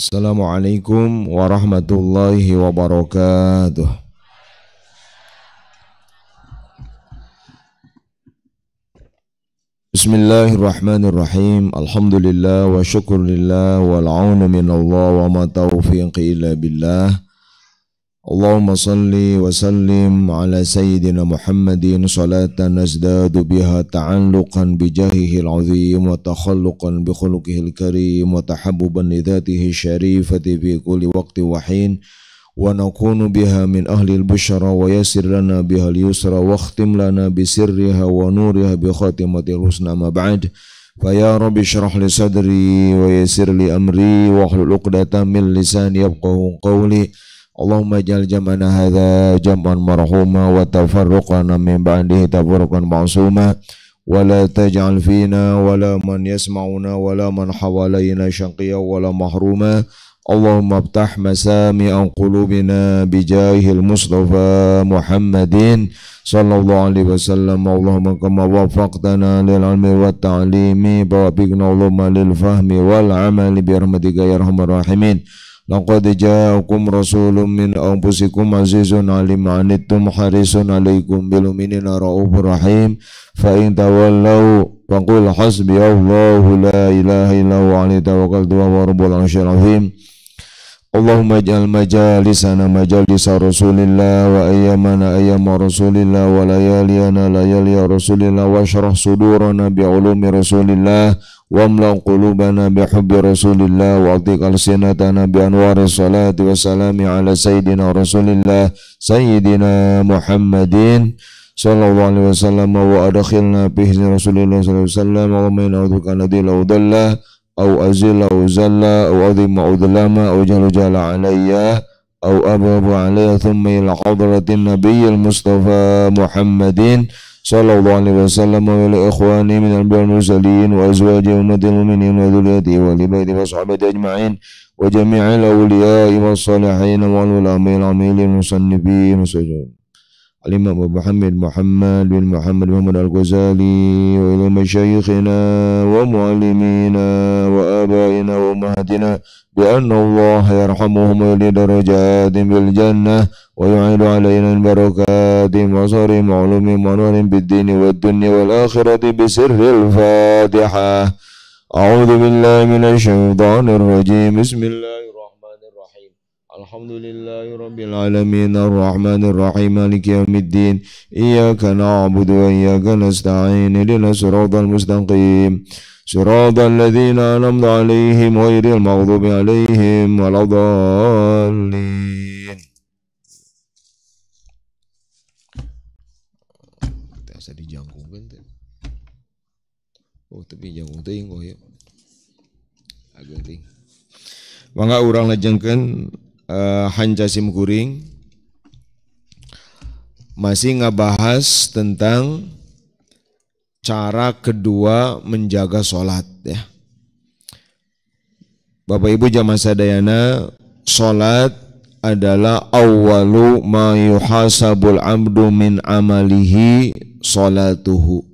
Assalamualaikum warahmatullahi wabarakatuh. Bismillahirrahmanirrahim. Alhamdulillah wa syukurillah wal auna minallah wa ma taufiqi billah. اللهم صل وسلم على سيدنا محمد صلاة نزداد بها تعلقا بجاهه العظيم وتخلقا بخلقه الكريم وتحببا لذاته الشريفة في كل وقت وحين ونكون بها من أهل البشرى ويسر لنا بها اليسرى واختم لنا بسرها ونورها بخاتمة الحسنى ما بعد فيا رب اشرح لي صدري ويسر لي أمري واحلل عقدة من لساني يفقه قولي Allahumma jal jamana hadha jam'an marhuma wa tafarruqana min ba'dihi tafarruqan ma'suma wa la taj'al fina wa la man yasma'una wa la man hawalayna syaqiya wa la mahruma Allahumma abtah masami'a qulubina bijahil mustafa Muhammadin sallallahu alaihi wasallam Allahumma kama wafaqtana lil ilmi wat ta'limi wa biqna Allahumma lil fahmi wal amali bi rahmatika ya arhamar rahimin Laqad ja'akum rasulun min anfusikum azizun 'alim 'anittum harisun 'alaikum bil mu'minina raufur rahim fa in tawallaw faqul hasbi Allahu la ilaha illa huwa 'alaihi tawakkaltu wa huwa rabbul 'arsyil 'azim Allahumma ij'al majalisana majalis Rasulillah wa ayyamana ayyam Rasulillah wa layaliyana layali Rasulillah wa syrah sudurana bi ulumi Rasulillah واملأ قلوبنا بحب رسول الله وأطلق ألسنتنا بأنوار الصلاة والسلام على سيدنا رسول الله سيدنا محمد صلى الله عليه وسلم وأدخلنا به رسول الله صلى الله عليه وسلم اللهم إنا أعوذ بك أن نذل أو ذل أو أزل أو زل أو أظلم أو ظلم أو جل جل علي أو أبغض علي ثم إلى حضرة النبي المصطفى محمد صلى الله عليه وسلم ولإخواني إخواني من الأنبياء المرسلين وازواج أمة المؤمنين وذريته ولبيته وأصحابه أجمعين وجميع الأولياء والصالحين والولاء العاملين المصنفين والسجود الإمام محمد محمد بن محمد محمد الغزالي وإلى مشايخنا ومعلمينا وآبائنا وأمهاتنا بأن الله يرحمهم ويولي درجات بالجنة ويعيد علينا البركات وصار معلوم ونور بالدين والدنيا والآخرة بسر الفاتحة أعوذ بالله من الشيطان الرجيم بسم الله Alhamdulillahirabbil alamin arrahmanir rahim maliki yaumiddin iyyaka na'budu wa iyyaka nasta'in ihdinas siratal mustaqim صراط الذين أنعمت عليهم غير المغضوب عليهم ولا الضالين dijangkung kan Oh tapi jangkung ya. Mangga urang lajengkeun uh, eh, Hancasim Kuring masih ngebahas tentang cara kedua menjaga sholat ya. Bapak Ibu jamaah sadayana, sholat adalah awalu ma yuhasabul amdu min amalihi sholatuhu.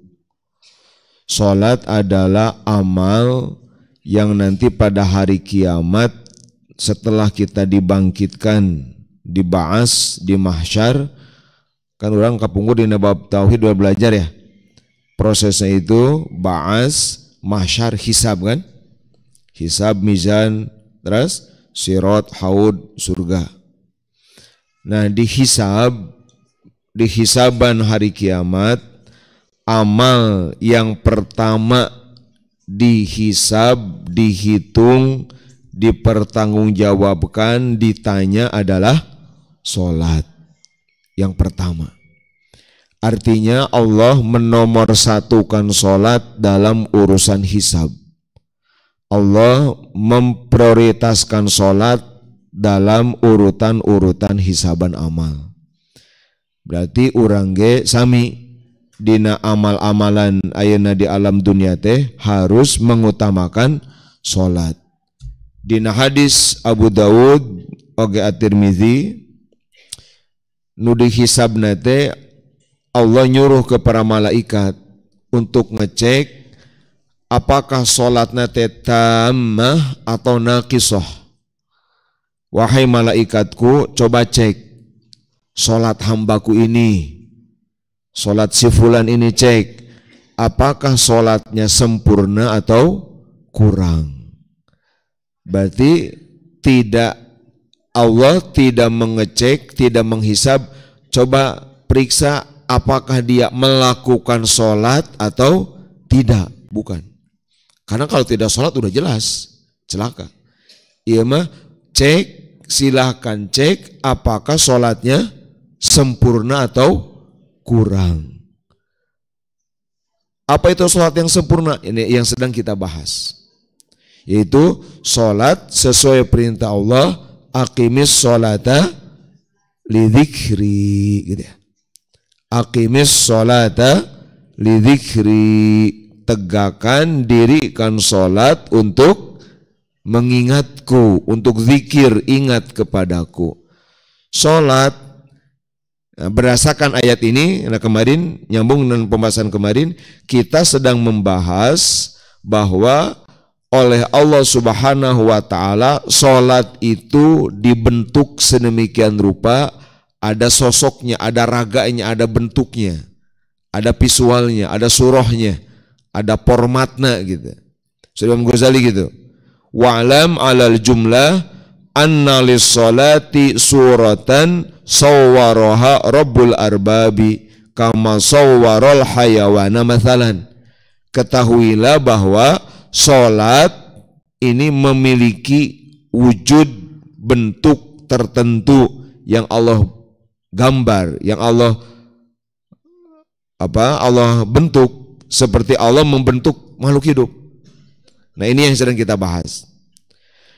Sholat adalah amal yang nanti pada hari kiamat setelah kita dibangkitkan, dibahas di mahsyar, kan orang kapungkur di nabab tauhid dua belajar ya. Prosesnya itu bahas mahsyar, hisab kan? Hisab, mizan, terus sirot, haud, surga. Nah di hisab dihisab, dihisaban hari kiamat, amal yang pertama dihisab, dihitung, dipertanggungjawabkan, ditanya adalah solat. Yang pertama. Artinya Allah menomorsatukan solat dalam urusan hisab. Allah memprioritaskan solat dalam urutan-urutan hisaban amal. Berarti orang ge sami dina amal-amalan ayana di alam dunia teh harus mengutamakan solat Dina hadis Abu Dawud oge At-Tirmizi nu dihisabna teh Allah nyuruh ke para malaikat untuk ngecek apakah sholatnya tetamah atau nakisoh. Wahai malaikatku, coba cek sholat hambaku ini, sholat si fulan ini cek apakah sholatnya sempurna atau kurang. Berarti tidak Allah tidak mengecek, tidak menghisab. Coba periksa apakah dia melakukan sholat atau tidak. Bukan. Karena kalau tidak sholat udah jelas celaka. Iya mah cek silahkan cek apakah sholatnya sempurna atau kurang. Apa itu sholat yang sempurna? Ini yang sedang kita bahas yaitu salat sesuai perintah Allah aqimis salata lidzikri gitu ya. Aqimis salata lidzikri tegakkan dirikan salat untuk mengingatku, untuk zikir ingat kepadaku. Salat nah, berdasarkan ayat ini, nah kemarin nyambung dengan pembahasan kemarin, kita sedang membahas bahwa oleh Allah Subhanahu wa taala salat itu dibentuk sedemikian rupa ada sosoknya, ada raganya, ada bentuknya, ada visualnya, ada surahnya, ada formatnya gitu. Sebelum Ghazali gitu. Wa'lam alal jumlah anna lis-salati suratan sawwaraha rabbul arbabi kama sawwaral hayawana mathalan. Ketahuilah bahwa Sholat ini memiliki wujud bentuk tertentu yang Allah gambar, yang Allah apa Allah bentuk seperti Allah membentuk makhluk hidup. Nah ini yang sedang kita bahas.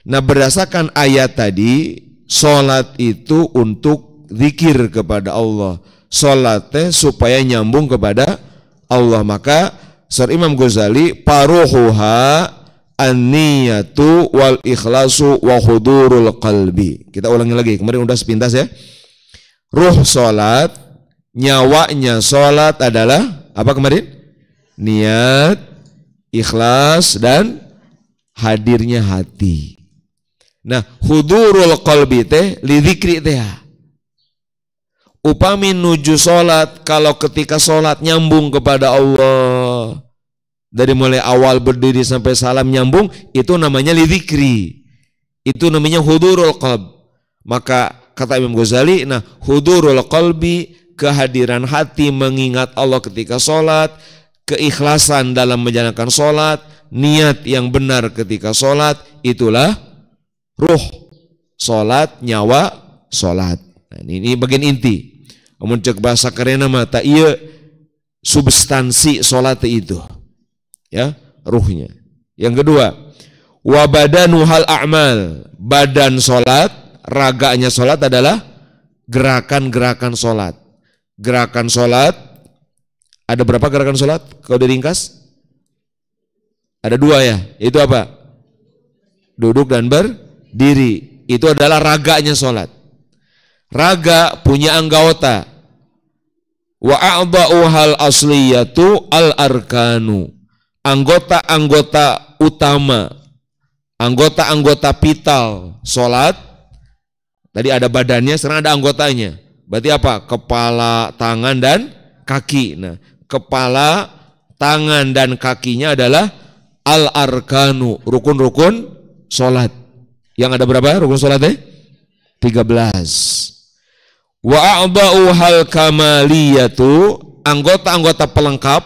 Nah berdasarkan ayat tadi, sholat itu untuk zikir kepada Allah. Sholatnya supaya nyambung kepada Allah. Maka Sir Imam Ghazali paruhuha aniyatu wal ikhlasu wa hudurul qalbi. Kita ulangi lagi, kemarin udah sepintas ya. Ruh salat, nyawanya salat adalah apa kemarin? Niat, ikhlas dan hadirnya hati. Nah, hudurul qalbi teh lidzikri teh. Ya. Upami nuju salat kalau ketika salat nyambung kepada Allah dari mulai awal berdiri sampai salam nyambung itu namanya lidikri, Itu namanya hudurul qalb. Maka kata Imam Ghazali, nah hudurul qalbi kehadiran hati mengingat Allah ketika sholat, keikhlasan dalam menjalankan sholat, niat yang benar ketika sholat, itulah ruh, sholat, nyawa, sholat. Nah, ini bagian inti. Omong cek bahasa kerena mata iya substansi solat itu ya ruhnya. Yang kedua, wabadanu hal a'mal. Badan solat, raganya solat adalah gerakan-gerakan solat. Gerakan solat, ada berapa gerakan solat? Kalau diringkas, ada dua ya. Itu apa? Duduk dan berdiri. Itu adalah raganya solat. Raga punya anggota. Wa hal asliyatu al arkanu anggota-anggota utama, anggota-anggota vital, sholat, tadi ada badannya, sekarang ada anggotanya. Berarti apa? Kepala, tangan, dan kaki. Nah, kepala, tangan, dan kakinya adalah al-arkanu, rukun-rukun sholat. Yang ada berapa rukun sholatnya? 13 Wa'a'ba'u hal kamaliyatu anggota-anggota pelengkap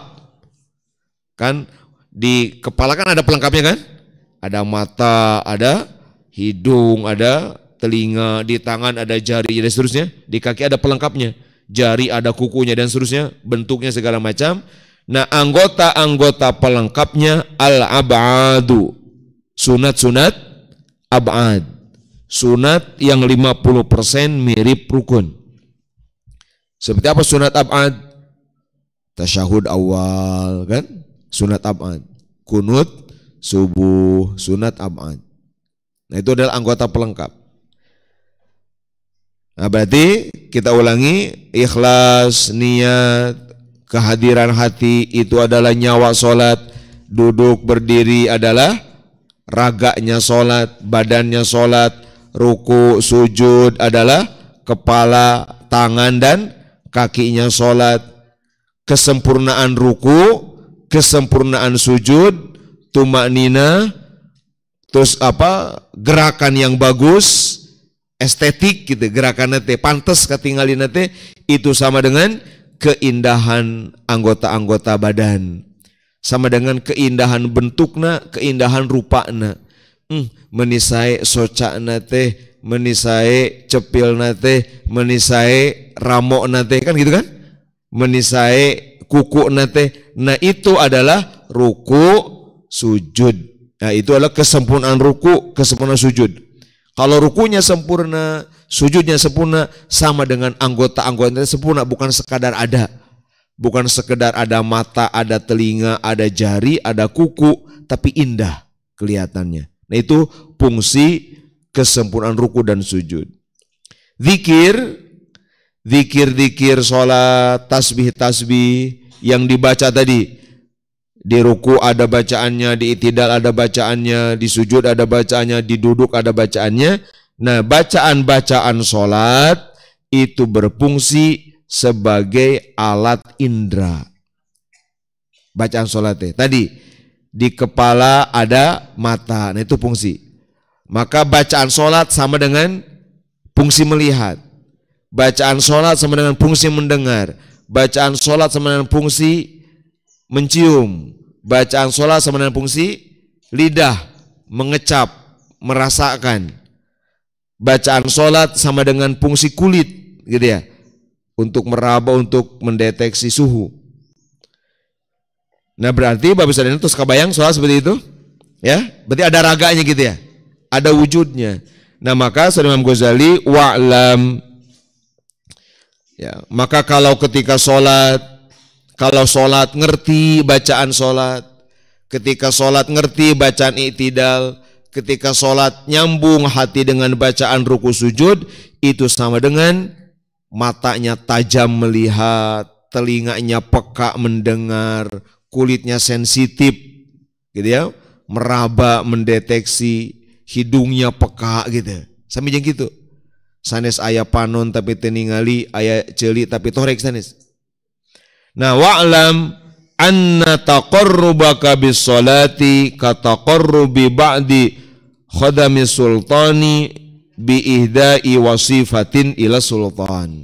kan di kepala kan ada pelengkapnya kan? Ada mata, ada hidung, ada telinga, di tangan ada jari dan seterusnya, di kaki ada pelengkapnya. Jari ada kukunya dan seterusnya, bentuknya segala macam. Nah, anggota-anggota pelengkapnya al-ab'adu. Sunat-sunat ab'ad. Sunat yang 50% mirip rukun. Seperti apa sunat ab'ad? Tasyahud awal, kan? sunat abad. Kunut, subuh, sunat abad. Nah itu adalah anggota pelengkap. Nah, berarti kita ulangi ikhlas, niat, kehadiran hati itu adalah nyawa solat, duduk berdiri adalah raganya solat, badannya solat, ruku, sujud adalah kepala, tangan dan kakinya solat, kesempurnaan ruku kesempurnaan sujud, tumak nina, terus apa gerakan yang bagus, estetik gitu gerakan nate pantas ketinggalin nate itu sama dengan keindahan anggota-anggota badan sama dengan keindahan bentukna keindahan rupana hmm, menisai soca nate menisai cepil nate menisai ramok nate kan gitu kan menisai kuku nate. Nah itu adalah ruku sujud. Nah itu adalah kesempurnaan ruku, kesempurnaan sujud. Kalau rukunya sempurna, sujudnya sempurna, sama dengan anggota-anggotanya sempurna, bukan sekadar ada. Bukan sekedar ada mata, ada telinga, ada jari, ada kuku, tapi indah kelihatannya. Nah itu fungsi kesempurnaan ruku dan sujud. Zikir, zikir-zikir, sholat, tasbih-tasbih, yang dibaca tadi. Di ruku ada bacaannya, di itidal ada bacaannya, di sujud ada bacaannya, di duduk ada bacaannya. Nah, bacaan-bacaan solat itu berfungsi sebagai alat indera. Bacaan solatnya. Tadi, di kepala ada mata, nah itu fungsi. Maka bacaan solat sama dengan fungsi melihat. Bacaan solat sama dengan fungsi mendengar Bacaan sholat sama dengan fungsi mencium. Bacaan sholat sama dengan fungsi lidah, mengecap, merasakan. Bacaan sholat sama dengan fungsi kulit gitu ya. Untuk meraba, untuk mendeteksi suhu. Nah berarti Bapak itu terus kebayang sholat seperti itu? Ya, berarti ada raganya gitu ya. Ada wujudnya. Nah maka Saudara Imam Ghazali wa'lam Ya, maka kalau ketika sholat, kalau sholat ngerti bacaan sholat, ketika sholat ngerti bacaan itidal, ketika sholat nyambung hati dengan bacaan ruku sujud, itu sama dengan matanya tajam melihat, telinganya peka mendengar, kulitnya sensitif, gitu ya, meraba mendeteksi, hidungnya peka gitu. Sampai jeng gitu sanes ayah panon tapi teningali ayah celi tapi torek sanes nah wa'lam anna taqarrubaka bis salati ka taqarrubi ba'di khadami sultani bi ihda'i wasifatin ila sultan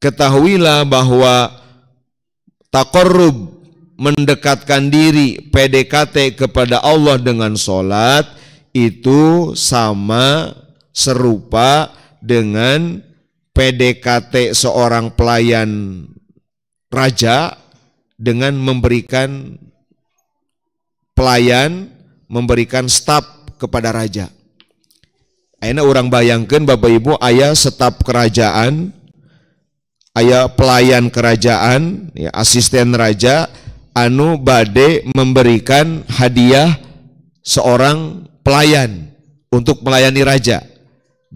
ketahuilah bahwa taqarrub mendekatkan diri PDKT kepada Allah dengan salat itu sama serupa dengan PDKT seorang pelayan raja dengan memberikan pelayan memberikan staf kepada raja. Enak orang bayangkan Bapak Ibu ayah staf kerajaan, ayah pelayan kerajaan, ya, asisten raja, anu bade memberikan hadiah seorang pelayan untuk melayani raja.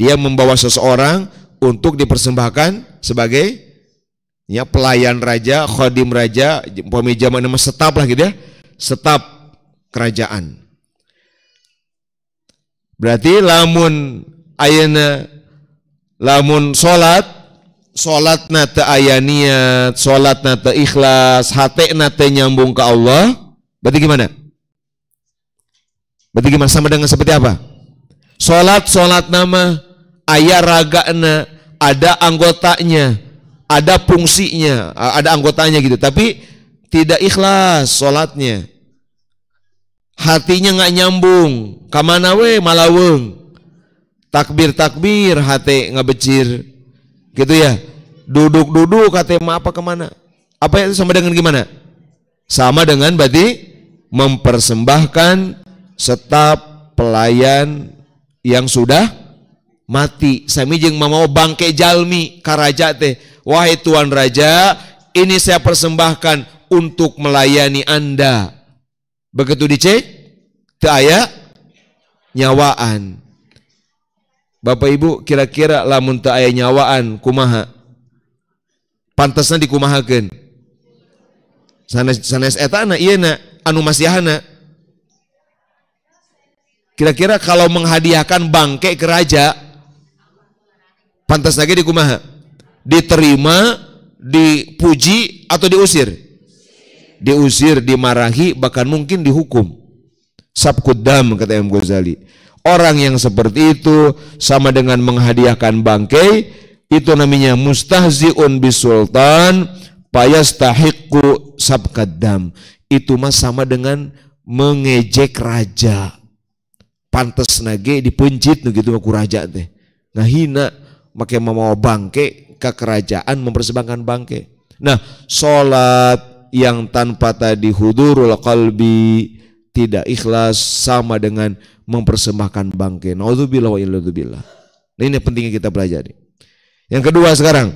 Dia membawa seseorang untuk dipersembahkan sebagai ya pelayan raja, khadim raja, pemimpin zaman nama setap lah gitu ya. Setap kerajaan. Berarti lamun ayana lamun salat solat nate ayaniat, solat nate ikhlas, hati nate nyambung ke Allah, berarti gimana? Berarti gimana sama dengan seperti apa? Salat salat nama ayah ragana, ada anggotanya, ada fungsinya, ada anggotanya gitu. Tapi tidak ikhlas sholatnya. Hatinya nggak nyambung. Kamana we malaweng. Takbir-takbir hati nggak becir. Gitu ya. Duduk-duduk hati ma apa kemana. Apa itu sama dengan gimana? Sama dengan berarti mempersembahkan setap pelayan yang sudah mati sami jeng mau bangke jalmi karaja teh wahai tuan raja ini saya persembahkan untuk melayani anda begitu dicek teu nyawaan Bapak Ibu kira-kira lamun teu ayah nyawaan kumaha pantasnya dikumahakeun sanes sanes etana iya nak anu masihana kira-kira kalau menghadiahkan bangke ke raja pantas lagi di kumaha diterima dipuji atau diusir diusir dimarahi bahkan mungkin dihukum sabkudam kata Imam Ghazali orang yang seperti itu sama dengan menghadiahkan bangkai itu namanya mustahziun bisultan payastahiku sabkadam itu mah sama dengan mengejek raja pantas nage dipencit begitu gitu aku raja teh ngahina maka mau bangke ke kerajaan mempersembahkan bangke. Nah, sholat yang tanpa tadi hudurul qalbi tidak ikhlas sama dengan mempersembahkan bangke. Nauzubillah wa illallah. Nah, ini pentingnya kita pelajari. Yang kedua sekarang,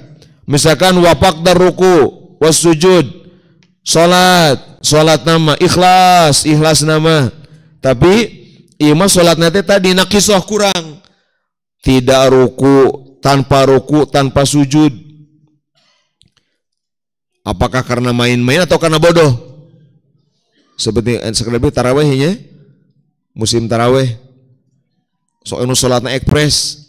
misalkan wapak daruku was sujud, sholat sholat nama, ikhlas, ikhlas nama. Tapi imam iya sholat nanti tadi nakisoh kurang. Tidak ruku, tanpa ruku, tanpa sujud. Apakah karena main-main atau karena bodoh? Seperti sekedar tarawehnya, musim taraweh, soalnya sholatnya ekspres,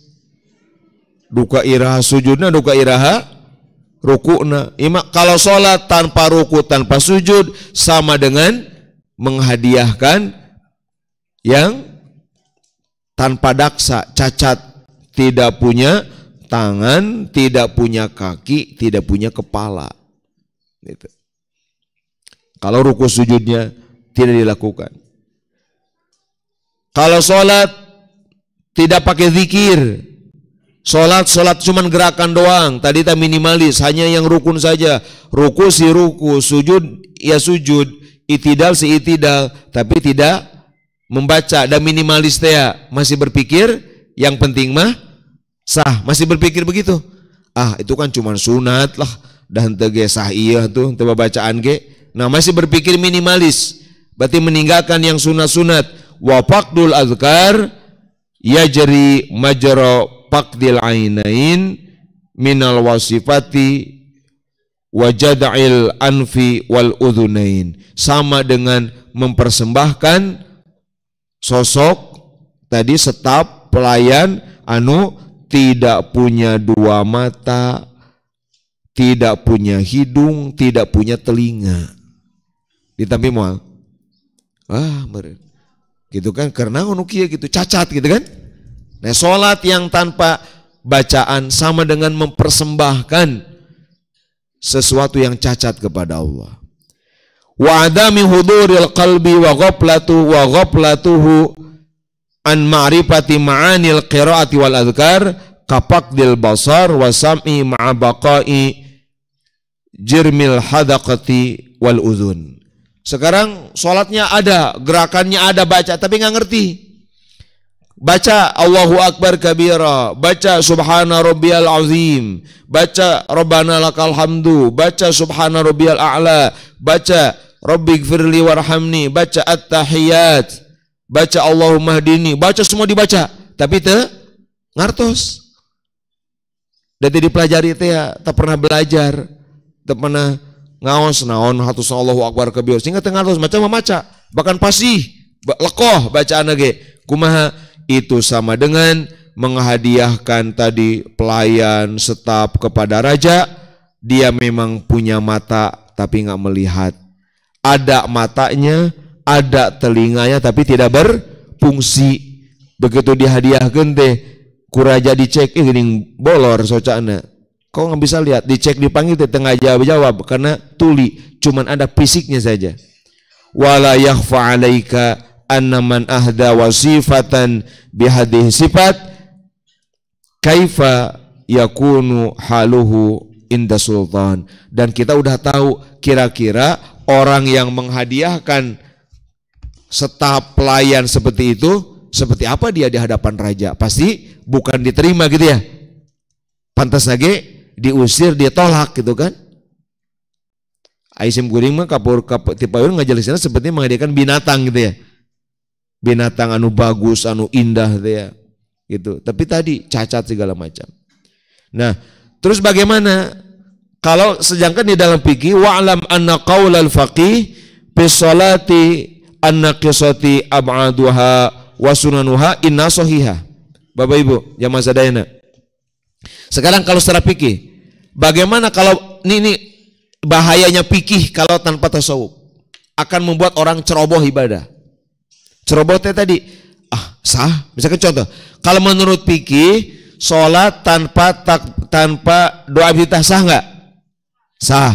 duka iraha sujudnya, duka iraha rukukna. Ima kalau sholat tanpa ruku, tanpa sujud sama dengan menghadiahkan yang tanpa daksa, cacat, tidak punya tangan, tidak punya kaki, tidak punya kepala. Gitu. Kalau ruku sujudnya tidak dilakukan. Kalau sholat tidak pakai zikir. Sholat, sholat cuma gerakan doang. Tadi tak minimalis, hanya yang rukun saja. Ruku si ruku, sujud ya sujud, itidal si itidal, tapi tidak membaca dan minimalis teh ya, masih berpikir yang penting mah sah masih berpikir begitu ah itu kan cuma sunat lah dan tege sah iya tuh coba bacaan ge nah masih berpikir minimalis berarti meninggalkan yang sunat-sunat wa faqdul azkar yajri majro faqdil ainain minal wasifati wajada'il anfi wal udhunain sama dengan mempersembahkan sosok tadi setap pelayan anu tidak punya dua mata, tidak punya hidung, tidak punya telinga. Ditampi moal. Ah, ber Gitu kan karena onukia gitu cacat gitu kan. Nah, sholat yang tanpa bacaan sama dengan mempersembahkan sesuatu yang cacat kepada Allah. Wa adami huduril qalbi wa ghaplatu wa an ma'rifati ma'anil qiraati wal adhkar dil basar wa sam'i ma'a baqai jirmil hadaqati wal udhun. Sekarang sholatnya ada, gerakannya ada baca, tapi nggak ngerti. Baca Allahu Akbar kabira, baca Subhana Rabbiyal Azim, baca Rabbana lakal hamdu, baca Subhana Rabbiyal A'la, baca gfirli warhamni, baca At-Tahiyat, baca Allahumma dini, baca semua dibaca, tapi te ngartos. tidak dipelajari teh ya, tak pernah belajar, tak pernah ngaos naon hatus Allahu akbar kabir. Sehingga teu ngartos macam maca, bahkan pasti lekoh bacaan ge. Kumaha itu sama dengan menghadiahkan tadi pelayan setap kepada raja, dia memang punya mata tapi nggak melihat. Ada matanya, ada telinganya tapi tidak berfungsi begitu dihadiah gente kuraja cek eh ini bolor socana kau nggak bisa lihat dicek dipanggil di tengah jawab jawab karena tuli cuman ada fisiknya saja wala yakhfa alaika annaman ahda wasifatan sifat kaifa yakunu haluhu inda sultan dan kita udah tahu kira-kira orang yang menghadiahkan setahap pelayan seperti itu, seperti apa dia di hadapan raja? Pasti bukan diterima gitu ya. Pantas lagi diusir, dia tolak gitu kan. Aisim kuring mah kapur kapur tipe tipayun ngajelasnya seperti mengadakan binatang gitu ya. Binatang anu bagus, anu indah gitu ya. Gitu. Tapi tadi cacat segala macam. Nah, terus bagaimana? Kalau sejangkan di dalam pikir wa'lam anna qaulal faqih bisolati an-naqisati ab'aduha wa sunanuha inna Sohiha Bapak Ibu, jamaah sadayana. Sekarang kalau secara pikir, bagaimana kalau ini, ini bahayanya pikir kalau tanpa tasawuf? Akan membuat orang ceroboh ibadah. Cerobohnya tadi, ah sah, misalkan contoh, kalau menurut pikir sholat tanpa tak, tanpa doa abidah sah nggak? Sah.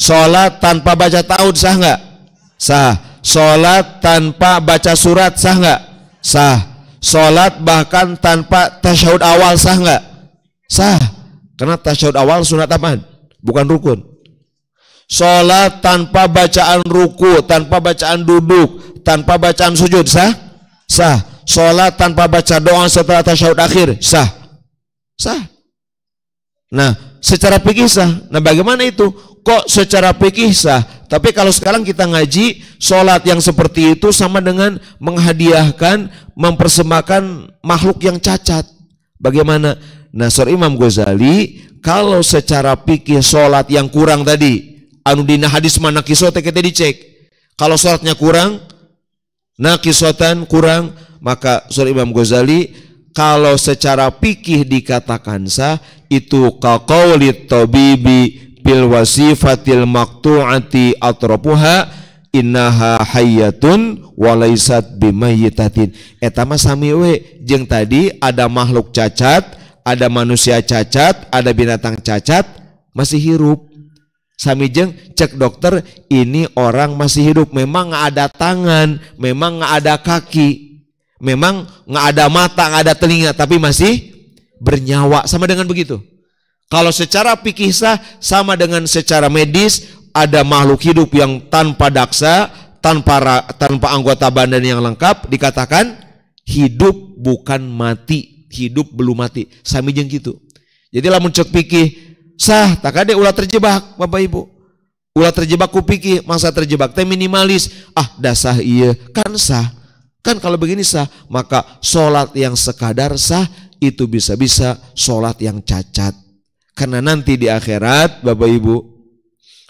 Sholat tanpa baca taud sah nggak? Sah Sholat tanpa baca surat sah nggak? Sah. Sholat bahkan tanpa tasyahud awal sah nggak? Sah. Karena tasyahud awal sunat apa? Bukan rukun. Sholat tanpa bacaan ruku, tanpa bacaan duduk, tanpa bacaan sujud sah? Sah. Sholat tanpa baca doa setelah tasyahud akhir sah? Sah. Nah, secara pikir sah. Nah, bagaimana itu? Kok secara pikir sah? Tapi kalau sekarang kita ngaji, sholat yang seperti itu sama dengan menghadiahkan, mempersembahkan makhluk yang cacat. Bagaimana? Nasr Imam Ghazali, kalau secara pikir sholat yang kurang tadi, anudina hadis mana kisote kita dicek. Kalau sholatnya kurang, nah kisotan kurang, maka Sur Imam Ghazali, kalau secara pikir dikatakan sah, itu tobi tobibi bil wasifatil maqtu'ati atropuha innaha hayyatun walaisat bimayyitatin eta eh, mah sami we jeung tadi ada makhluk cacat ada manusia cacat ada binatang cacat masih hirup sami jeng cek dokter ini orang masih hidup memang nggak ada tangan memang nggak ada kaki memang nggak ada mata nggak ada telinga tapi masih bernyawa sama dengan begitu kalau secara pikih sah sama dengan secara medis ada makhluk hidup yang tanpa daksa, tanpa tanpa anggota badan yang lengkap dikatakan hidup bukan mati, hidup belum mati. Sami jeng gitu. Jadi lamun cek pikih sah, tak ada ulah terjebak Bapak Ibu. Ulah terjebak ku pikih, masa terjebak teh minimalis. Ah, dasah iya, kan sah. Kan kalau begini sah, maka sholat yang sekadar sah itu bisa-bisa sholat yang cacat. Karena nanti di akhirat Bapak Ibu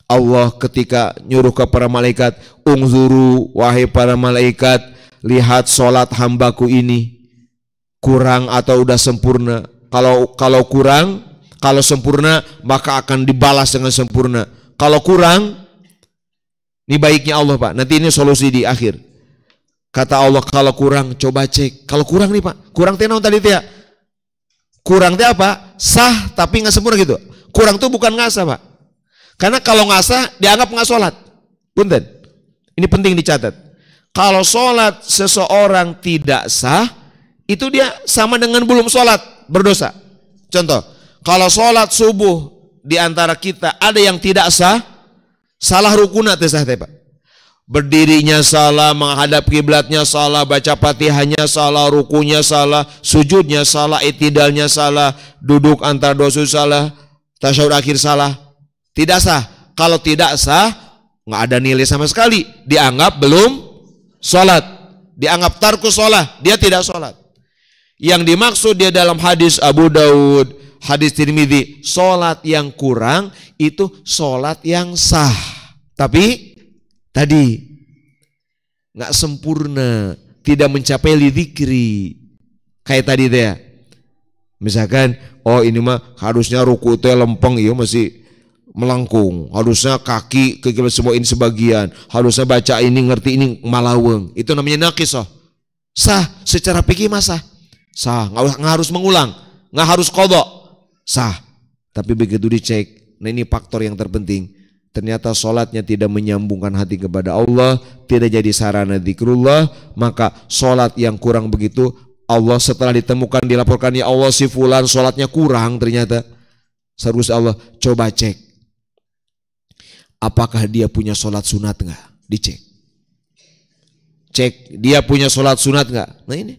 Allah ketika nyuruh ke para malaikat Ungzuru wahai para malaikat Lihat sholat hambaku ini Kurang atau udah sempurna Kalau kalau kurang Kalau sempurna maka akan dibalas dengan sempurna Kalau kurang Ini baiknya Allah Pak Nanti ini solusi di akhir Kata Allah kalau kurang coba cek Kalau kurang nih Pak Kurang tenang tadi ya. Kurang itu apa? Sah tapi nggak sempurna gitu. Kurang itu bukan sah pak. Karena kalau sah dianggap nggak sholat. Punten. Ini penting dicatat. Kalau sholat seseorang tidak sah, itu dia sama dengan belum sholat berdosa. Contoh, kalau sholat subuh di antara kita ada yang tidak sah, salah rukunat sah pak. Berdirinya salah, menghadap kiblatnya salah, baca patihannya salah, rukunya salah, sujudnya salah, itidalnya salah, duduk antar dosu salah, tasyahud akhir salah. Tidak sah. Kalau tidak sah, nggak ada nilai sama sekali. Dianggap belum sholat. Dianggap tarku sholat. Dia tidak sholat. Yang dimaksud dia dalam hadis Abu Dawud, hadis Tirmidzi, sholat yang kurang itu sholat yang sah. Tapi tadi nggak sempurna, tidak mencapai lidikri, Kayak tadi deh. Ya. Misalkan, oh ini mah harusnya ruku ya lempeng, iya masih melengkung. Harusnya kaki ke semua ini sebagian. Harusnya baca ini ngerti ini malaweng. Itu namanya oh Sah secara pikir masa sah. Sah, nggak harus mengulang, nggak harus kodok. Sah. Tapi begitu dicek, nah ini faktor yang terpenting ternyata sholatnya tidak menyambungkan hati kepada Allah, tidak jadi sarana zikrullah, maka sholat yang kurang begitu, Allah setelah ditemukan dilaporkan ya Allah si fulan sholatnya kurang ternyata. serus Allah coba cek. Apakah dia punya sholat sunat enggak? Dicek. Cek dia punya sholat sunat enggak? Nah ini.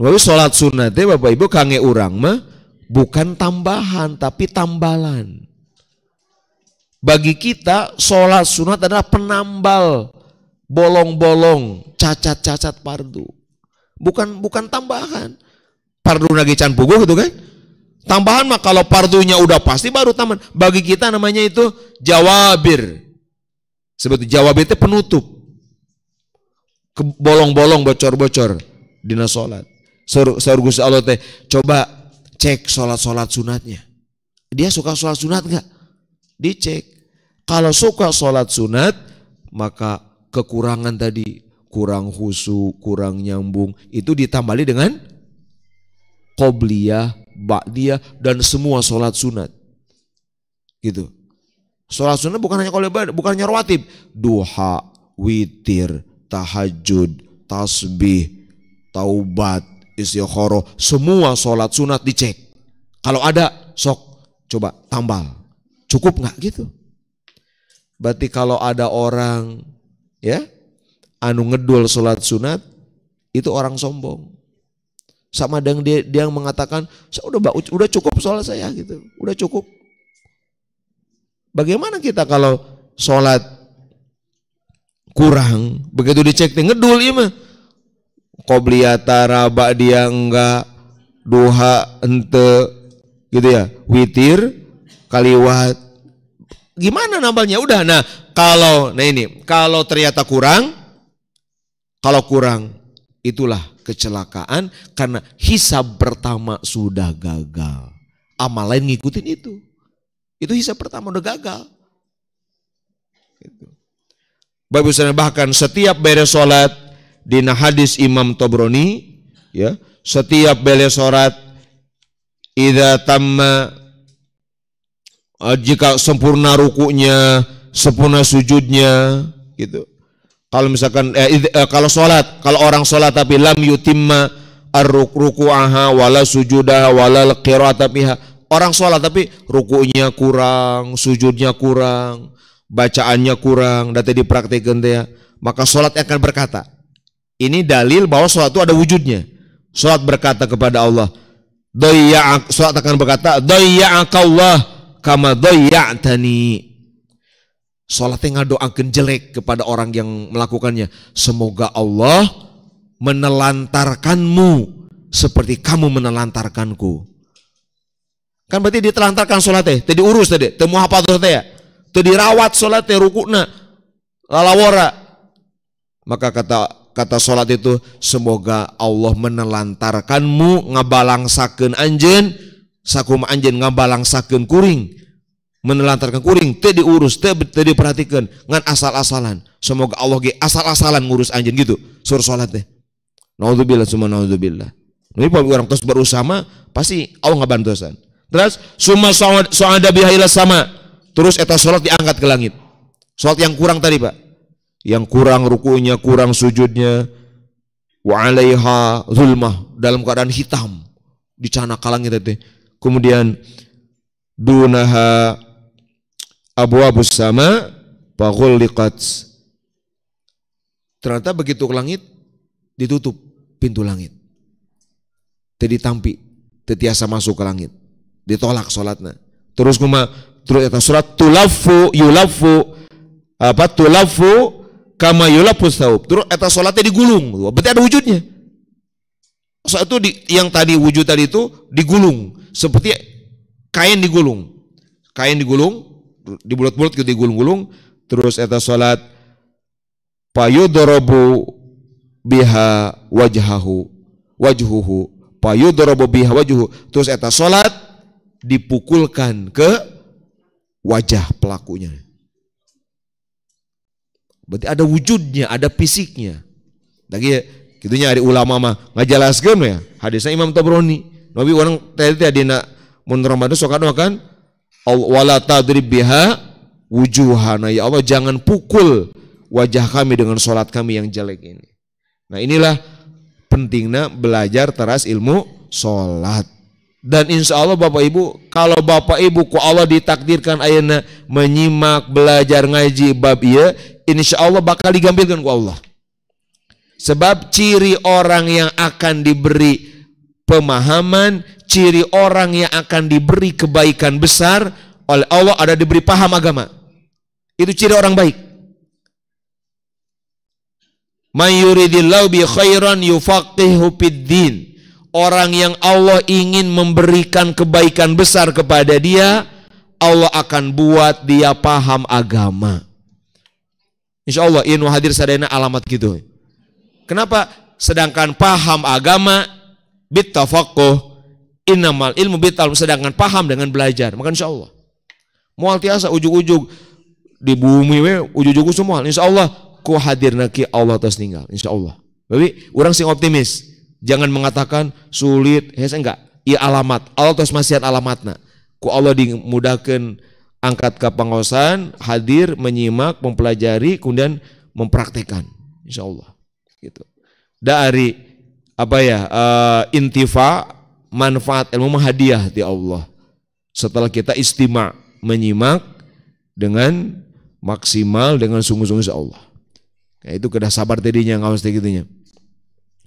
Lalu sholat sunatnya Bapak Ibu kange orang mah bukan tambahan tapi tambalan. Bagi kita sholat sunat adalah penambal bolong-bolong, cacat-cacat pardu. Bukan bukan tambahan. Pardu lagi can puguh itu kan? Tambahan mah kalau pardunya udah pasti baru taman. Bagi kita namanya itu jawabir. Seperti jawabir itu penutup. Bolong-bolong bocor-bocor dina sholat. Surga Gusti Allah teh coba cek sholat-sholat sunatnya. Dia suka sholat sunat nggak? Dicek. Kalau suka sholat sunat, maka kekurangan tadi, kurang husu, kurang nyambung, itu ditambali dengan kobliyah, ba'diyah, dan semua sholat sunat. Gitu. Sholat sunat bukan hanya qobliyah, bukan hanya rawatib. Duha, witir, tahajud, tasbih, taubat, isyakoro semua sholat sunat dicek. Kalau ada, sok, coba tambal. Cukup nggak gitu? Berarti kalau ada orang ya anu ngedul sholat sunat itu orang sombong. Sama dengan dia, dia yang mengatakan saya udah udah cukup sholat saya gitu, udah cukup. Bagaimana kita kalau sholat kurang begitu dicek ngedul ya mah qobliyata raba dia enggak duha ente gitu ya witir kaliwat gimana nambahnya? Udah, nah kalau, nah ini, kalau ternyata kurang, kalau kurang, itulah kecelakaan karena hisab pertama sudah gagal. Amal lain ngikutin itu. Itu hisab pertama udah gagal. itu Bapak bahkan setiap beres sholat di hadis Imam Tobroni, ya, setiap beres sholat, ida tamma Ah, jika sempurna rukunya, sempurna sujudnya, gitu. Kalau misalkan eh, eh, kalau sholat, kalau orang sholat tapi lam yutimma ar aha wala sujudah wala qira'ata Orang sholat tapi rukunya kurang, sujudnya kurang, bacaannya kurang, data tadi praktekkan dia. Ya. Maka sholat akan berkata. Ini dalil bahwa sholat itu ada wujudnya. Sholat berkata kepada Allah. doya sholat akan berkata, doya Doya'akallah kama dhayya'tani. Salatnya ngadoakeun jelek kepada orang yang melakukannya. Semoga Allah menelantarkanmu seperti kamu menelantarkanku. Kan berarti ditelantarkan sholat tadi urus tadi, temu apa tuh teh ya, tadi rawat sholat teh rukukna, lalawara. Maka kata kata sholat itu semoga Allah menelantarkanmu ngabalangsakeun anjen sakum anjen ngabalang sakun kuring menelantarkan kuring teh diurus teh teh diperhatikan ngan asal-asalan semoga Allah ge asal-asalan ngurus anjen gitu sur salat teh naudzubillah summa naudzubillah ini orang terus berusaha pasti Allah nggak ngabantosan terus summa ada bihaila sama terus etas sholat diangkat ke langit sholat yang kurang tadi Pak yang kurang rukunya kurang sujudnya wa alaiha zulmah dalam keadaan hitam di cana kalangit itu kemudian dunaha abu sama liqat ternyata begitu ke langit ditutup pintu langit jadi tampi tetiasa masuk ke langit ditolak sholatnya terus kuma terus itu surat tulafu yulafu apa tulafu kama yulafu saub terus itu sholatnya digulung berarti ada wujudnya saat itu di, yang tadi wujud tadi itu digulung seperti kain digulung. Kain digulung, dibulat-bulat gitu digulung-gulung, terus eta salat payudrobu biha wajhahu wajhuhu payudrobu biha wajhuhu terus eta salat dipukulkan ke wajah pelakunya berarti ada wujudnya ada fisiknya lagi kitunya ya, ada ulama mah ngajelaskeun ya hadisnya Imam Tabrani Nabi orang tadi tadi nak mun Ramadan sok anu kan wala tadrib biha wujuhana ya Allah jangan pukul wajah kami dengan sholat kami yang jelek ini. Nah inilah pentingnya belajar teras ilmu sholat. Dan insya Allah Bapak Ibu, kalau Bapak Ibu ku Allah ditakdirkan ayana menyimak, belajar, ngaji, bab iya, insya Allah bakal digambilkan ku Allah. Sebab ciri orang yang akan diberi pemahaman ciri orang yang akan diberi kebaikan besar oleh Allah ada diberi paham agama. Itu ciri orang baik. Orang yang Allah ingin memberikan kebaikan besar kepada dia, Allah akan buat dia paham agama. Insya Allah, inu hadir sadayana alamat gitu. Kenapa? Sedangkan paham agama bitafakuh innamal ilmu bital sedangkan paham dengan belajar maka insya Allah mual tiasa ujug-ujug di bumi we ujug-ujug semua insya Allah ku hadir naki Allah terus ninggal insya Allah tapi orang sing optimis jangan mengatakan sulit hese enggak iya alamat Allah terus masih alamatna ku Allah dimudahkan angkat ke pengawasan hadir menyimak mempelajari kemudian mempraktekkan insya Allah gitu dari apa ya uh, intifa manfaat ilmu hadiah di Allah setelah kita istima menyimak dengan maksimal dengan sungguh-sungguh Allah kayak itu kedah sabar tadinya ngawas tadinya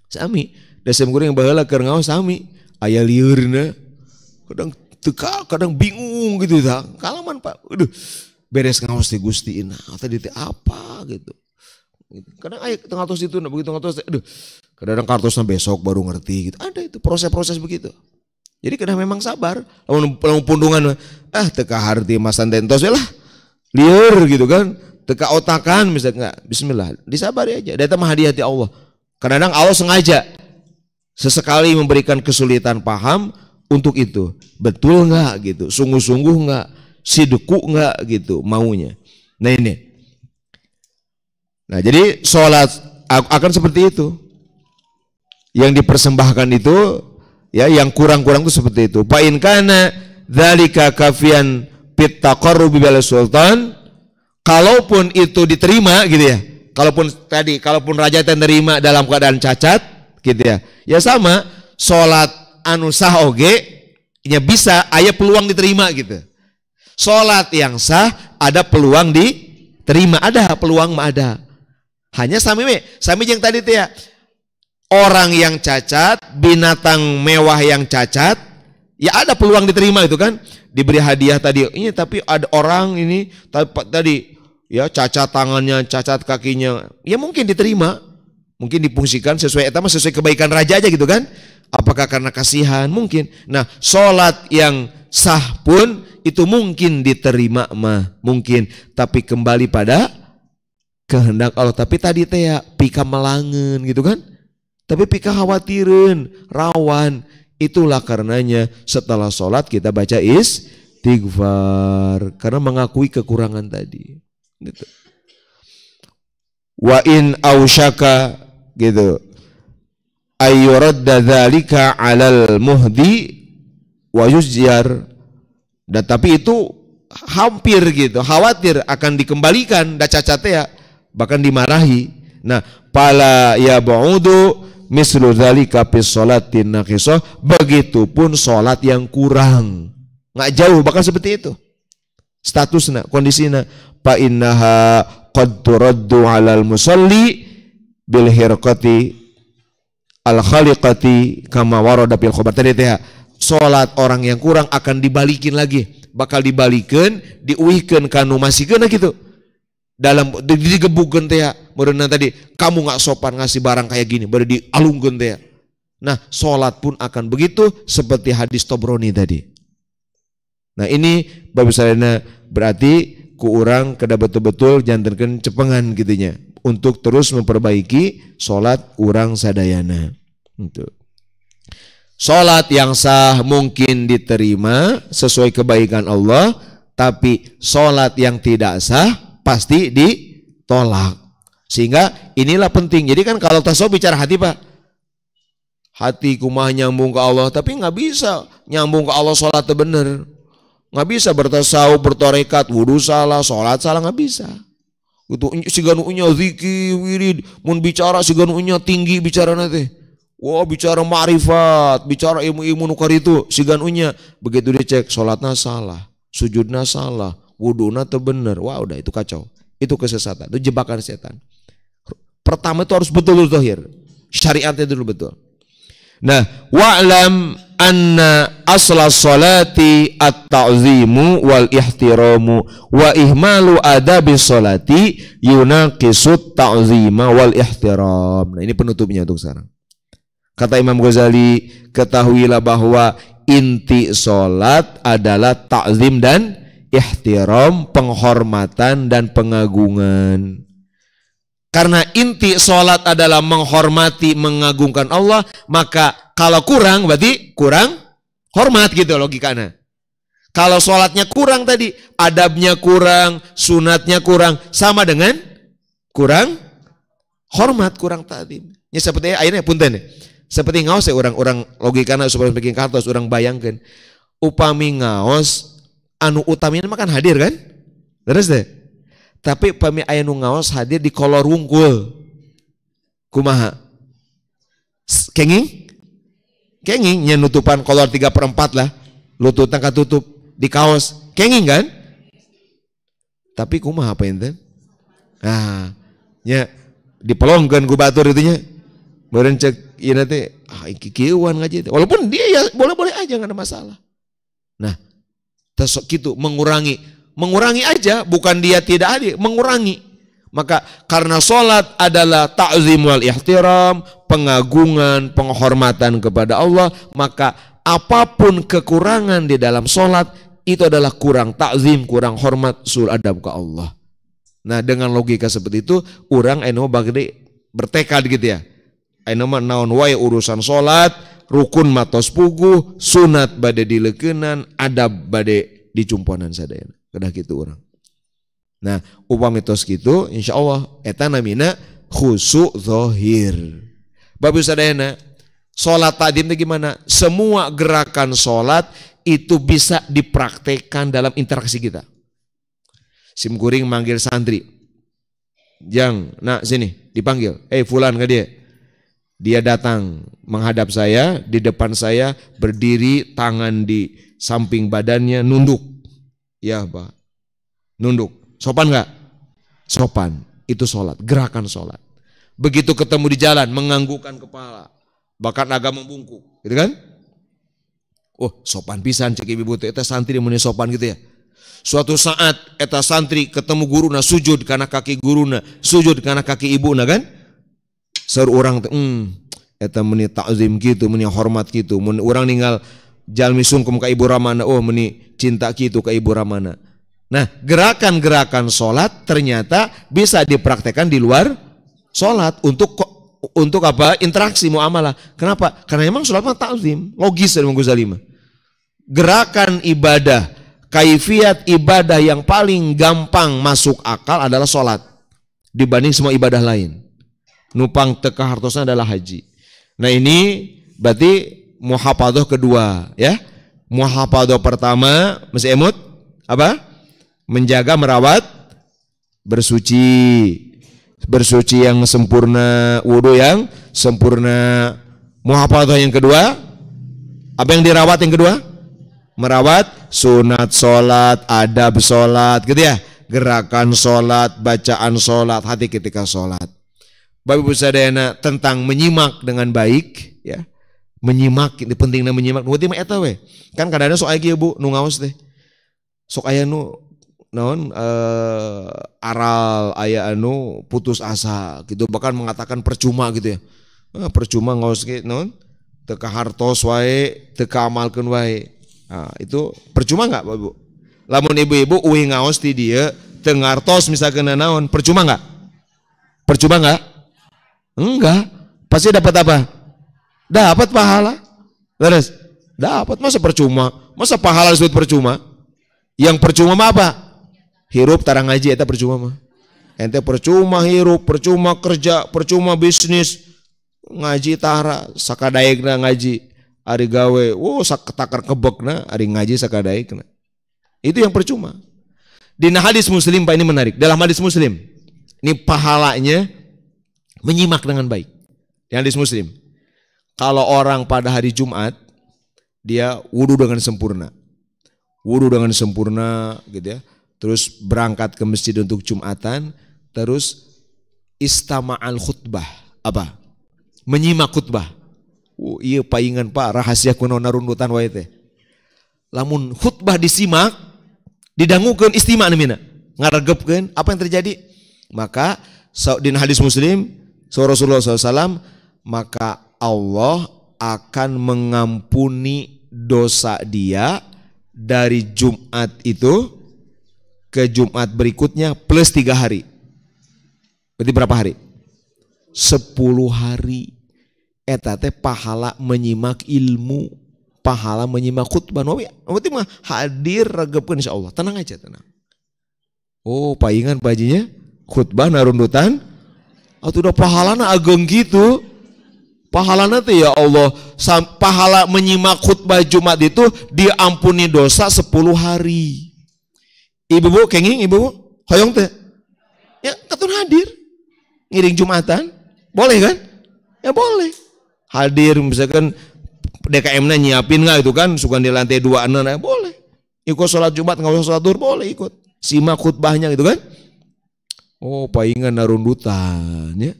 sami dasem kuring bahala ker ngawas sami ayah liurna kadang teka kadang bingung gitu ta kalaman pak aduh beres ngawas di gustiin nah atau apa gitu, gitu. kadang ayah tengah tos itu nah, begitu tengah tos aduh Kadang-kadang kartusnya besok baru ngerti gitu. Ada itu proses-proses begitu. Jadi kena memang sabar. Lamun pundungan ah teka harti Santentos ya lah. Liur gitu kan. Teka otakan misalnya enggak. Bismillah. Disabari aja. Data mah hadiah Allah. kadang Allah sengaja sesekali memberikan kesulitan paham untuk itu. Betul enggak gitu? Sungguh-sungguh enggak? Sideku enggak gitu maunya? Nah ini. Nah jadi sholat akan seperti itu yang dipersembahkan itu ya yang kurang-kurang itu seperti itu. Fa in kana dzalika kafian fit taqarrubi bil sultan kalaupun itu diterima gitu ya. Kalaupun tadi kalaupun raja terima dalam keadaan cacat gitu ya. Ya sama salat anu sah oge ya bisa aya peluang diterima gitu. Salat yang sah ada peluang diterima, ada peluang mah ada. Hanya sami me, sami yang tadi teh ya orang yang cacat, binatang mewah yang cacat, ya ada peluang diterima itu kan? Diberi hadiah tadi. Ini iya, tapi ada orang ini tadi ya cacat tangannya, cacat kakinya. Ya mungkin diterima. Mungkin dipungsikan sesuai etama eh, sesuai kebaikan raja aja gitu kan? Apakah karena kasihan? Mungkin. Nah, sholat yang sah pun itu mungkin diterima mah, mungkin. Tapi kembali pada kehendak Allah. Tapi tadi teh ya pika melangen gitu kan? Tapi pika khawatirin, rawan. Itulah karenanya setelah sholat kita baca is istighfar. Karena mengakui kekurangan tadi. Gitu. Wa in aushaka gitu. Ayyuradda dhalika alal muhdi wa yuzjar. Dan tapi itu hampir gitu, khawatir akan dikembalikan cacat ya bahkan dimarahi. Nah, pala ya ba'udu mislu dzalika fi sholatin begitu pun salat yang kurang nggak jauh bakal seperti itu statusnya kondisinya fa innaha qad turaddu 'alal musalli bil hirqati al khaliqati kama warada fil khabar tadi teh ya, salat orang yang kurang akan dibalikin lagi bakal dibalikin diuihkeun kanu kena gitu dalam digebuk teh meureunna tadi kamu nggak sopan ngasih barang kayak gini baru alung teh ya. nah sholat pun akan begitu seperti hadis Tobroni tadi nah ini babi sadayana berarti ku orang kada betul-betul jantenkeun cepengan gitunya untuk terus memperbaiki sholat urang sadayana itu sholat yang sah mungkin diterima sesuai kebaikan Allah tapi sholat yang tidak sah pasti ditolak. Sehingga inilah penting. Jadi kan kalau tasawuf bicara hati Pak, hati kumah nyambung ke Allah, tapi nggak bisa nyambung ke Allah sholat bener. Nggak bisa bertasawuf, bertorekat, wudhu salah, sholat salah, nggak bisa. Itu si ganunya zikir, wirid, mun bicara si ganunya tinggi bicara nanti. Wah wow, bicara ma'rifat, bicara ilmu-ilmu nukar itu, si ganunya. Begitu dicek, sholatnya salah, sujudnya salah, wuduna tuh bener wah udah itu kacau itu kesesatan itu jebakan setan pertama itu harus betul betul zahir syariatnya dulu betul nah wa'lam anna asla salati at-ta'zimu wal ihtiramu wa ihmalu adabi salati yunaqisu ta'zima wal ihtiram. Nah, ini penutupnya untuk sekarang. Kata Imam Ghazali, ketahuilah bahwa inti salat adalah ta'zim dan ihtiram, penghormatan dan pengagungan. Karena inti sholat adalah menghormati, mengagungkan Allah, maka kalau kurang berarti kurang hormat gitu logikanya. Kalau sholatnya kurang tadi, adabnya kurang, sunatnya kurang, sama dengan kurang hormat, kurang tadi. Ya seperti akhirnya punten ya. Seperti ngaos ya orang-orang logikanya supaya bikin kartos orang bayangkan. Upami ngaos anu utamanya makan hadir kan? Terus deh. Tapi pami aya nu ngaos hadir di kolor wungkul. Kumaha? Kenging? Kenging nya nutupan kolor 3 per 4 lah. Lututna katutup di kaos. Kenging kan? Tapi kumaha apa enten? Nah, nya dipelongkeun ku batur itu nya. Meureun cek ieu teh ah iki kieuan ngaji Walaupun dia ya boleh-boleh aja enggak ada masalah. Nah, Terus gitu mengurangi. Mengurangi aja bukan dia tidak hadir, mengurangi. Maka karena sholat adalah ta'zim wal ihtiram, pengagungan, penghormatan kepada Allah, maka apapun kekurangan di dalam sholat, itu adalah kurang ta'zim kurang hormat, suradab adab ke Allah. Nah dengan logika seperti itu, orang eno eh, bagi bertekad gitu ya. Eno eh, naon wae urusan sholat, rukun matos pugu sunat badai dilekenan adab badai dicumponan sadayana kedah gitu orang nah upami tos gitu insya Allah etanamina khusu zohir babi sadayana sholat tadim itu gimana semua gerakan sholat itu bisa dipraktekkan dalam interaksi kita sim manggil santri yang nak sini dipanggil eh hey, fulan ke dia dia datang menghadap saya, di depan saya berdiri tangan di samping badannya nunduk. Ya Pak, nunduk. Sopan nggak? Sopan, itu sholat, gerakan sholat. Begitu ketemu di jalan, menganggukkan kepala. Bahkan agak membungkuk, gitu kan? Oh, sopan pisan cek ibu itu. Itu santri meni sopan gitu ya. Suatu saat eta santri ketemu guruna sujud karena kaki guruna, sujud karena kaki ibu ibuna kan? Seru orang hmm, eta meni takzim gitu, meni hormat gitu. Mun orang ninggal jalmi sungkem ke ibu ramana, oh meni cinta gitu ke ibu ramana. Nah, gerakan-gerakan sholat ternyata bisa dipraktekkan di luar sholat untuk untuk apa? Interaksi muamalah. Kenapa? Karena memang sholat mah takzim, Logis dari Ghazali Gerakan ibadah, kaifiat ibadah yang paling gampang masuk akal adalah sholat dibanding semua ibadah lain. Nupang teka hartosna adalah haji. Nah ini berarti muhafadoh kedua ya. Muhafadoh pertama masih emut apa? Menjaga merawat bersuci. Bersuci yang sempurna, wudhu yang sempurna. muhafadoh yang kedua apa yang dirawat yang kedua? Merawat sunat solat, adab solat, gitu ya. Gerakan solat, bacaan solat, hati ketika solat. Bapak Ibu sadayana tentang menyimak dengan baik ya. Menyimak ini pentingnya menyimak. Nu mah eta we. Kan kadang-kadang sok aya Bu nu ngaos teh. Sok aya nu naon eh aral aya anu putus asa gitu bahkan mengatakan percuma gitu ya. Eh, percuma ngaos ge naon teu hartos wae, teu amalkeun wae. Nah, itu percuma nggak Bapak Ibu? Lamun ibu-ibu uing ngaos ti dia ngartos misalkan naon percuma nggak? Percuma nggak? Enggak. Pasti dapat apa? Dapat pahala. Terus? Dapat. Masa percuma? Masa pahala disebut percuma? Yang percuma mah apa? Hirup tarang ngaji itu percuma mah. Ente percuma hirup, percuma kerja, percuma bisnis. Ngaji tara, sakadaikna ngaji. Ari gawe, oh saketakar kebekna, ari ngaji sakadaikna. Itu yang percuma. Di hadis muslim Pak ini menarik. Dalam hadis muslim. Ini pahalanya menyimak dengan baik. Di Muslim, kalau orang pada hari Jumat dia wudhu dengan sempurna, wudhu dengan sempurna, gitu ya. Terus berangkat ke masjid untuk Jumatan, terus istama'al khutbah apa? Menyimak khutbah. Oh, iya paingan pak rahasia kuno narundutan wae teh. Lamun khutbah disimak, didangukan istima mina, ngaregepkeun apa yang terjadi? Maka din hadis Muslim so Rasulullah SAW maka Allah akan mengampuni dosa dia dari Jumat itu ke Jumat berikutnya plus tiga hari. Berarti berapa hari? Sepuluh hari. Eta teh pahala menyimak ilmu, pahala menyimak khutbah. Nabi, berarti mah hadir regepkan insya Allah. Tenang aja, tenang. Oh, paingan pajinya khutbah narundutan atau udah pahalana ageng gitu pahalana tuh ya Allah pahala menyimak khutbah Jumat itu diampuni dosa 10 hari ibu bu kenging ibu bu hoyong teh ya ketun hadir ngiring Jumatan boleh kan ya boleh hadir misalkan DKM nya nyiapin nggak itu kan suka di lantai dua anak ya boleh ikut sholat Jumat nggak usah sholat dur boleh ikut simak khutbahnya gitu kan Oh paingan narundutan ya.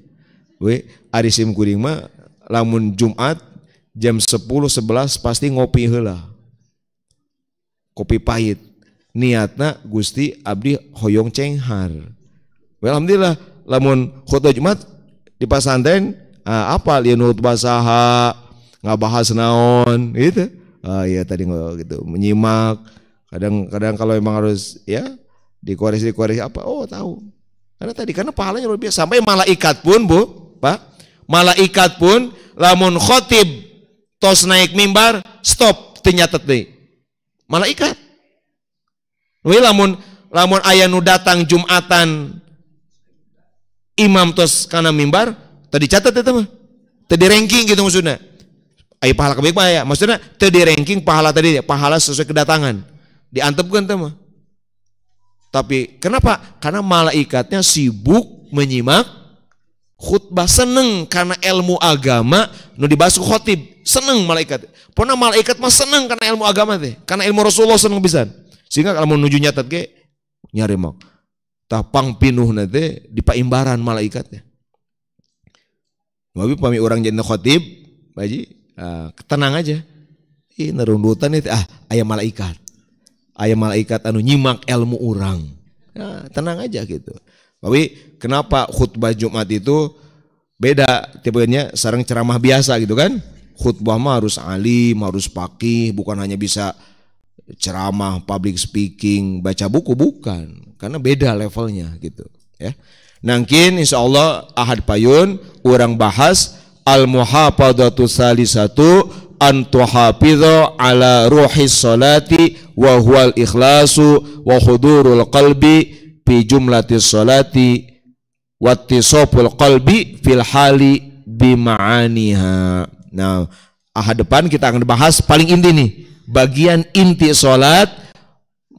We ari sim kuring mah lamun Jumat jam sepuluh sebelas pasti ngopi heula. Kopi pahit. Niatna Gusti abdi hoyong cenghar. Well, alhamdulillah lamun khutbah Jumat di pesantren uh, ah, apa bahasa khutbah nggak bahas naon gitu. Uh, ya tadi nggak gitu menyimak kadang-kadang kalau emang harus ya dikoreksi dikoreksi apa oh tahu karena tadi karena pahalanya luar biasa sampai malaikat pun Bu, Pak, malaikat pun lamun khotib tos naik mimbar stop tinyatet deh. Malaikat. Wih lamun lamun aya nu datang Jumatan imam tos karena mimbar tadi catat itu mah. Tadi ranking gitu maksudnya. Ayo pahala kebaik pak ya. Maksudnya tadi ranking pahala tadi pahala sesuai kedatangan. Diantepkan tuh mah. Tapi kenapa? Karena malaikatnya sibuk menyimak khutbah seneng karena ilmu agama nu dibahas khotib seneng malaikat. Pernah malaikat mah seneng karena ilmu agama teh, karena ilmu Rasulullah seneng bisa. Sehingga kalau menuju nyatat ke nyari mau tapang pinuh nanti di paimbaran malaikatnya. Wabi pami orang jadi khotib, baji uh, ah, tenang aja. Ini nerundutan itu ah ayam malaikat ayah malaikat anu nyimak ilmu orang. Nah, ya, tenang aja gitu. Tapi kenapa khutbah Jumat itu beda tipenya sarang ceramah biasa gitu kan? Khutbah mah harus alim, harus pakih, bukan hanya bisa ceramah, public speaking, baca buku bukan, karena beda levelnya gitu ya. Nangkin insya Allah Ahad Payun orang bahas al muhafadatu salisatu antuhafidha ala ruhi salati wa huwal ikhlasu wa hudurul qalbi fi jumlati salati wa tisoful qalbi fil hali bima'aniha nah ahad depan kita akan bahas paling inti nih bagian inti salat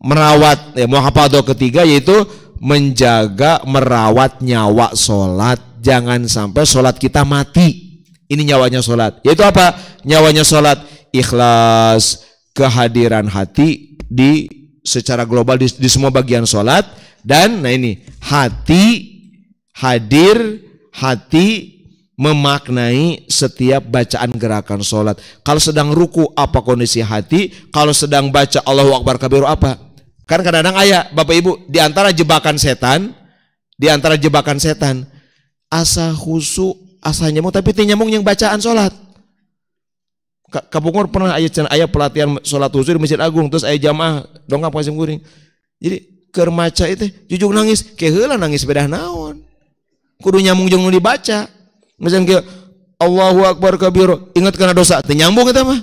merawat ya eh, muhafadho ketiga yaitu menjaga merawat nyawa salat jangan sampai salat kita mati ini nyawanya sholat. Yaitu apa? Nyawanya sholat. Ikhlas, kehadiran hati di secara global di, di semua bagian sholat. Dan nah ini, hati hadir, hati memaknai setiap bacaan gerakan sholat. Kalau sedang ruku, apa kondisi hati? Kalau sedang baca Allahu Akbar Kabiru, apa? Kan kadang-kadang ayah, Bapak Ibu, di antara jebakan setan, di antara jebakan setan, asa khusu asa nyamuk tapi ti nyamuk yang bacaan sholat. kapungur pernah ayah cen ayah pelatihan sholat zuhur di Masjid Agung terus ayat jamaah dongkap kasih kuring. Jadi kermaca itu jujur nangis kehilan nangis bedah naon. Kudu nyamuk jeung dibaca. Misalnya ke Allahu Akbar kabiro ingat karena dosa ti nyambung kita mah.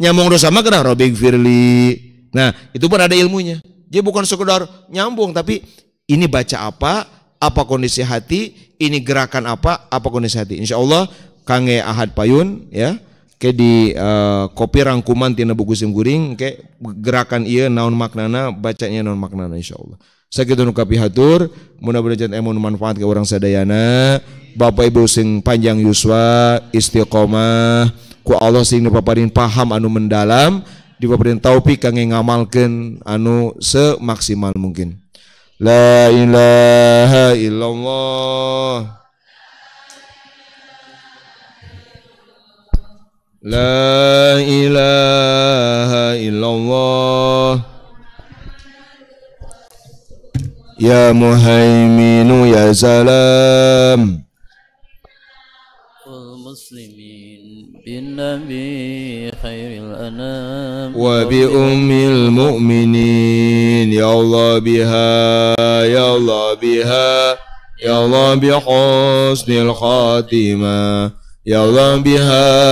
Nyambung dosa mah kena robik firli. Nah, itu pun ada ilmunya. Jadi bukan sekedar nyambung tapi ini baca apa, apa kondisi hati, ini gerakan apa, apa kondisi hati. Insya Allah Kange Ahad Payun ya ke di uh, kopi rangkuman tina buku sim guring ke gerakan iya naon maknana bacanya naon maknana insya Allah. Sakitu nu kapihatur, mudah-mudahan emun manfaat ke orang sadayana. Bapak Ibu sing panjang yuswa, istiqomah, ku Allah sing nupaparin paparin paham anu mendalam, di tau pi kange ngamalkan anu semaksimal mungkin. La ilaha illallah La ilaha illallah Ya muhaiminu ya salam Al-Muslimin bin Nabi وبأم المؤمنين يا الله بها يا الله بها يا الله بحسن الخاتمة يا الله بها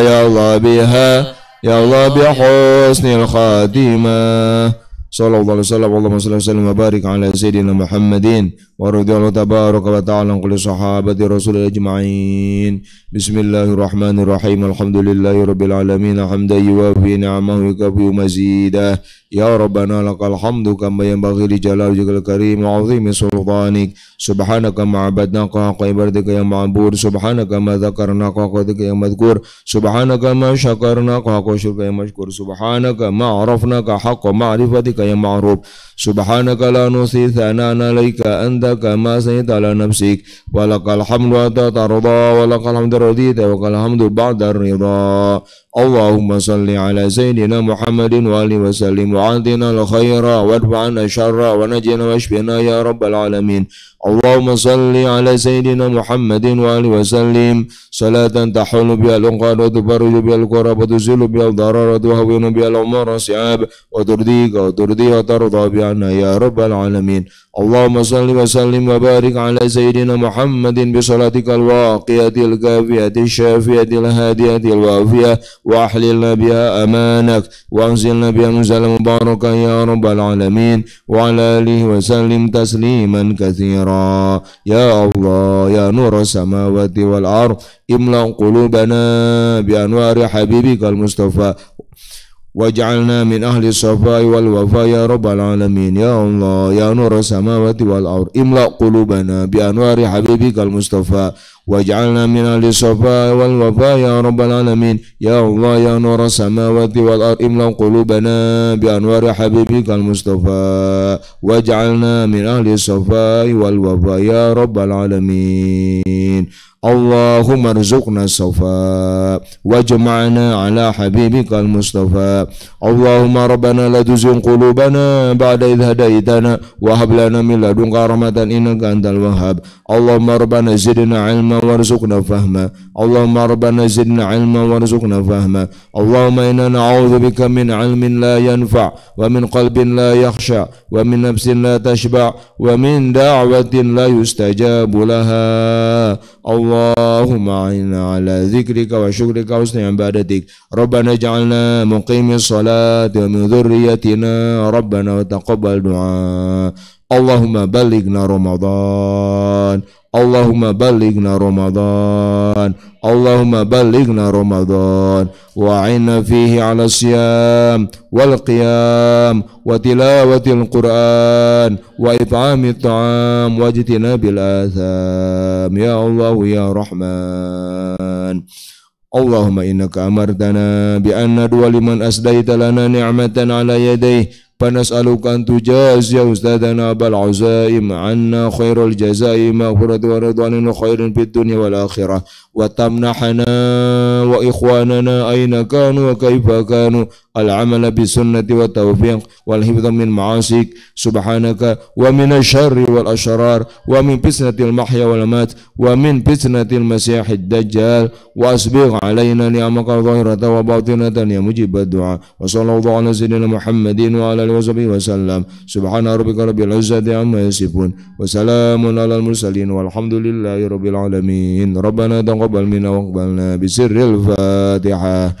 يا الله بها يا الله بحسن الخاتمة صلى الله عليه وسلم اللهم صل وسلم وبارك على سيدنا محمد ورضي الله تبارك وتعالى عن كل صحابة رسول أجمعين بسم الله الرحمن الرحيم الحمد لله رب العالمين حمدا يوافي نعمه ويكفي مزيدا يا ربنا لك الحمد كما ينبغي لجلال وجهك الكريم وعظيم سلطانك سبحانك ما عبدناك حق عبادتك يا معبود سبحانك ما ذكرناك حق ذكرك يا مذكور سبحانك ما شكرناك حق شكرك يا مشكور سبحانك ما عرفناك حق معرفتك يا معروف سبحانك لا نحصي ثناء عليك أنت كما سنيت على نفسك ولك الحمد حتى ترضى ولك الحمد رضيت ولك الحمد بعد الرضا اللهم صل على سيدنا محمد وآله وسلم وعطنا الخير وادفع الشر ونجنا واشفنا يا رب العالمين اللهم صل على سيدنا محمد وآله وسلم صلاة تحول بها الأنقاد وتبرج بها الكرب وتزيل بها الضرر وتهون بها الأمور والصعاب وترضيك وترضي وترضى بنا يا رب العالمين اللهم صل وسلم وبارك على سيدنا محمد بصلاتك الواقية الكافية الشافية الهادية الوافية وأحللنا بها أمانك وأنزلنا بها منزلا مباركا يا رب العالمين وعلى آله وسلم تسليما كثيرا خيرا يا الله يا نور السماوات والأرض املأ قلوبنا بأنوار حبيبك المصطفى واجعلنا من أهل الصفاء والوفاء يا رب العالمين يا الله يا نور السماوات والأرض املأ قلوبنا بأنوار حبيبك المصطفى واجعلنا من أهل الصفاء والوفاء يا رب العالمين يا الله يا نور السماوات والأرض املأ قلوبنا بأنوار حبيبك المصطفى واجعلنا من أهل الصفاء والوفاء يا رب العالمين اللهم ارزقنا الصفاء واجمعنا على حبيبك المصطفى اللهم ربنا لا تزغ قلوبنا بعد إذ هديتنا وهب لنا من لدنك رحمة إنك أنت الوهاب اللهم ربنا زدنا علما وارزقنا فهما اللهم ربنا زدنا علما وارزقنا فهما اللهم إنا نعوذ بك من علم لا ينفع ومن قلب لا يخشع ومن نفس لا تشبع ومن دعوة لا يستجاب لها اللهم عنا على ذكرك وشكرك وحسن عبادتك ربنا اجعلنا مقيم الصلاة ومن ذريتنا ربنا وتقبل دعاء اللهم بلغنا رمضان اللهم بلغنا رمضان اللهم بلغنا رمضان وعنا فيه على الصيام والقيام وتلاوة القرآن وإطعام الطعام واجتناب الآثام يا الله يا رحمن اللهم إنك أمرتنا بأن ندعو لمن أسديت لنا نعمة على يديه فنسألك أن تجازي أستاذنا أبا العزائم عنا خير الجزاء مغفرة ورضوان وخير في الدنيا والآخرة وتمنحنا وإخواننا أين كانوا وكيف كانوا العمل بالسنة والتوفيق والحفظ من معاصيك سبحانك ومن الشر والأشرار ومن فتنة المحيا والمات ومن فتنة المسيح الدجال وأسبغ علينا نعمك ظاهرة وباطنة يا مجيب الدعاء وصلى الله على سيدنا محمد وعلى عليه وصحبه وسلم سبحان ربك رب العزة عما يصفون وسلام على المرسلين والحمد لله رب العالمين ربنا تقبل منا واقبلنا بسر الفاتحة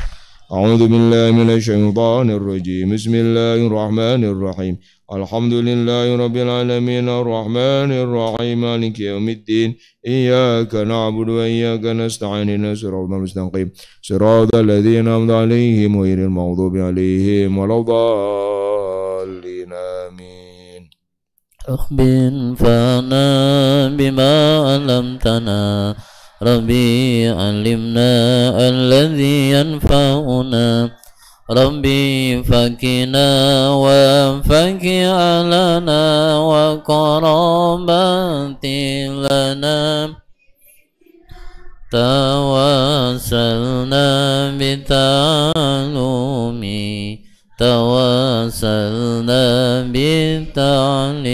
أعوذ بالله من الشيطان الرجيم بسم الله الرحمن الرحيم الحمد لله رب العالمين الرحمن الرحيم مالك يوم الدين إياك نعبد وإياك نستعين إلى صراط المستقيم صراط الذين أنعمت عليهم غير المغضوب عليهم ولا الضالين آمين فانا بما علمتنا ربي علمنا الذي ينفعنا ربي فكنا وفك لنا وقربت لنا تواصلنا بتعلمي Tawasalna تواصلنا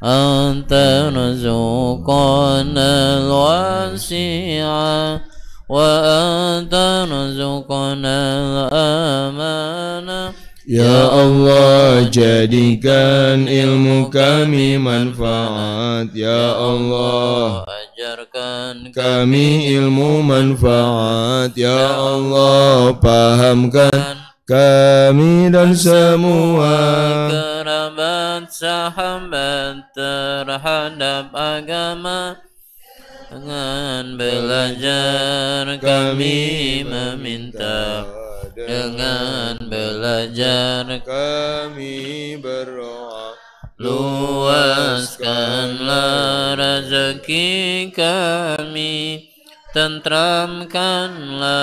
anta أن ترزقنا wa anta ترزقنا الأمانة Ya Allah jadikan ilmu kami manfaat Ya, ya Allah ajarkan kami ilmu manfaat Ya, ya Allah pahamkan kami dan semua kerabat sahabat terhadap agama dengan belajar kami meminta dengan belajar kami berdoa luaskanlah rezeki kami tentramkanlah